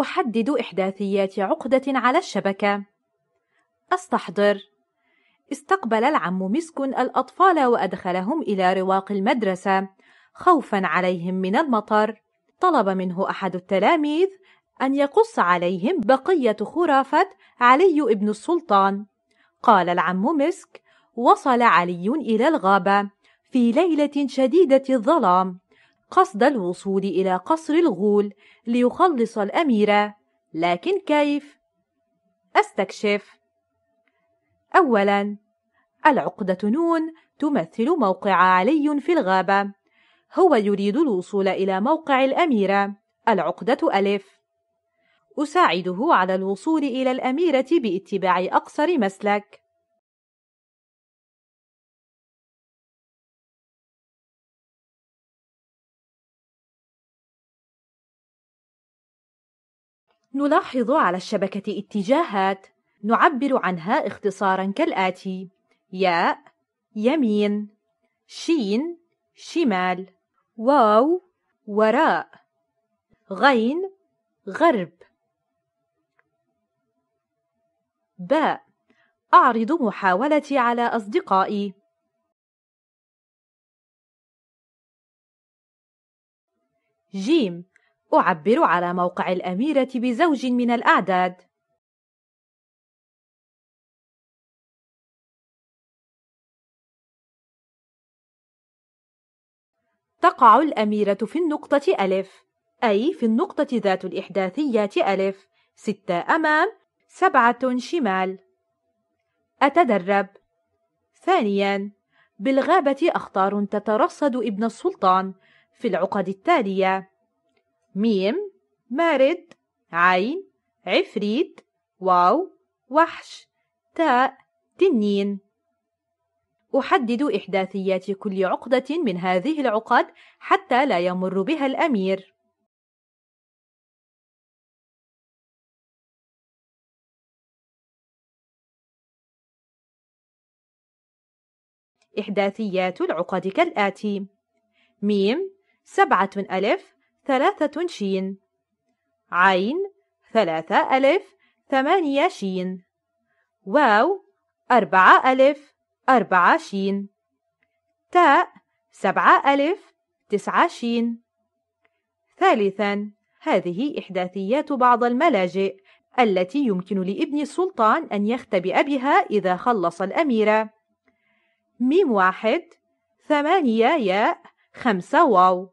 أحدد إحداثيات عقدة على الشبكة. أستحضر استقبل العم مسك الأطفال وأدخلهم إلى رواق المدرسة خوفا عليهم من المطر. طلب منه أحد التلاميذ أن يقص عليهم بقية خرافة علي بن السلطان. قال العم مسك: وصل علي إلى الغابة في ليلة شديدة الظلام. قصد الوصول إلى قصر الغول ليخلص الأميرة لكن كيف؟ أستكشف أولا العقدة نون تمثل موقع علي في الغابة هو يريد الوصول إلى موقع الأميرة العقدة ألف أساعده على الوصول إلى الأميرة باتباع أقصر مسلك نلاحظ على الشبكة اتجاهات نعبر عنها اختصارا كالآتي ياء يمين شين شمال واو وراء غين غرب باء أعرض محاولتي على أصدقائي جيم أعبر على موقع الأميرة بزوج من الأعداد. تقع الأميرة في النقطة ألف، أي في النقطة ذات الإحداثيات ألف، ستة أمام، سبعة شمال. أتدرب. ثانياً: بالغابة أخطار تترصد ابن السلطان في العقد التالية. ميم مارد عين عفريت واو وحش تاء تنين أحدد إحداثيات كل عقدة من هذه العقد حتى لا يمر بها الأمير إحداثيات العقد كالآتي ميم سبعة ألف ثلاثة شين عين ثلاثة ألف ثمانية شين واو أربعة ألف أربعة شين تاء سبعة ألف تسعة شين ثالثا هذه إحداثيات بعض الملاجئ التي يمكن لابن السلطان أن يختبئ بها إذا خلص الأميرة ميم واحد ثمانية ياء خمسة واو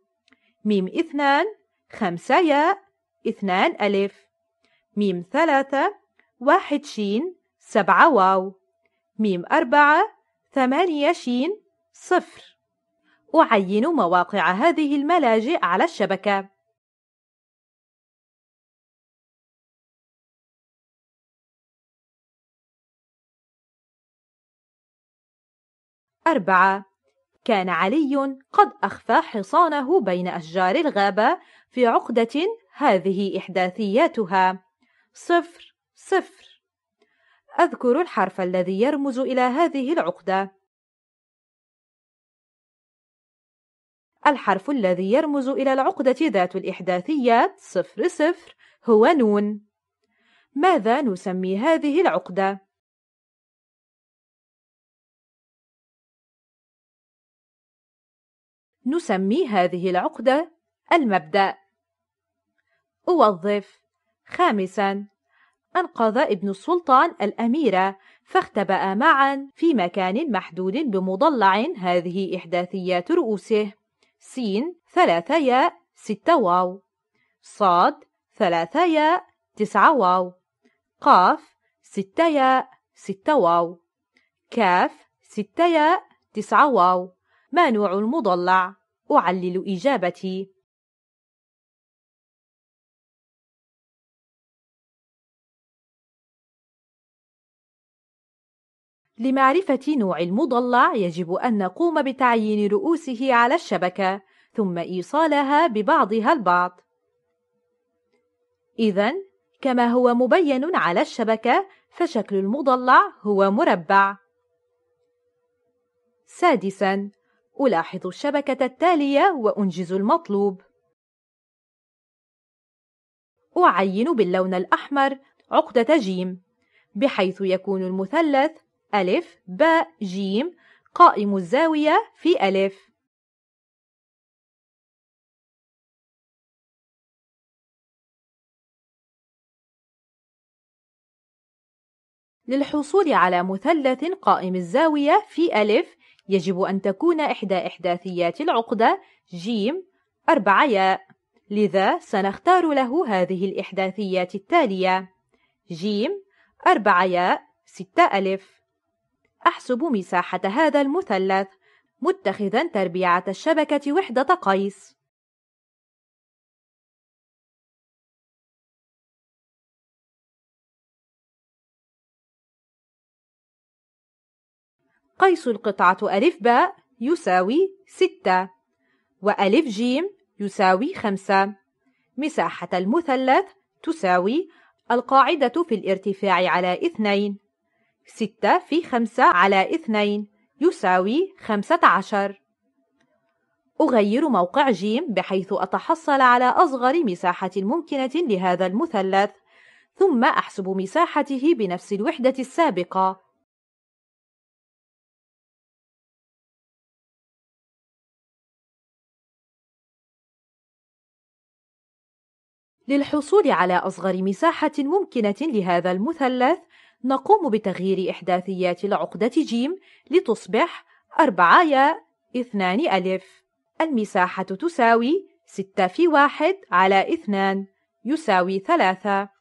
ميم اثنان خمسة ياء اثنان ألف ميم ثلاثة واحد شين سبعة واو ميم أربعة ثمانية شين صفر أعين مواقع هذه الملاجئ على الشبكة أربعة كان علي قد أخفى حصانه بين أشجار الغابة في عقدة هذه إحداثياتها صفر صفر أذكر الحرف الذي يرمز إلى هذه العقدة الحرف الذي يرمز إلى العقدة ذات الإحداثيات صفر صفر هو نون ماذا نسمي هذه العقدة؟ نسمي هذه العقدة المبدأ أوظف خامساً أنقذ ابن السلطان الأميرة فاختبأ معا في مكان محدود بمضلع هذه إحداثيات رؤوسه سين ثلاثة ياء ستة واو صاد ثلاثة ياء تسعة واو قاف ستة ياء ستة واو كاف ستة ياء تسعة واو ما نوع المضلع؟ أعلل إجابتي لمعرفة نوع المضلع يجب أن نقوم بتعيين رؤوسه على الشبكة ثم إيصالها ببعضها البعض إذا كما هو مبين على الشبكة فشكل المضلع هو مربع سادساً ألاحظ الشبكة التالية وأنجز المطلوب أعين باللون الأحمر عقدة جيم بحيث يكون المثلث ألف باء جيم قائم الزاوية في ألف للحصول على مثلث قائم الزاوية في ألف يجب أن تكون إحدى إحداثيات العقدة جيم أربعة ياء لذا سنختار له هذه الإحداثيات التالية جيم أربعة ياء ستة ألف أحسب مساحة هذا المثلث متخذا تربيعة الشبكة وحدة قيس قيس القطعة ألف باء يساوي ستة وألف جيم يساوي خمسة مساحة المثلث تساوي القاعدة في الارتفاع على اثنين ستة في خمسة على اثنين يساوي خمسة عشر أغير موقع جيم بحيث أتحصل على أصغر مساحة ممكنة لهذا المثلث ثم أحسب مساحته بنفس الوحدة السابقة للحصول على أصغر مساحة ممكنة لهذا المثلث نقوم بتغيير إحداثيات العقدة ج لتصبح 4 ياء 2 ألف المساحة تساوي 6 في 1 على 2 يساوي 3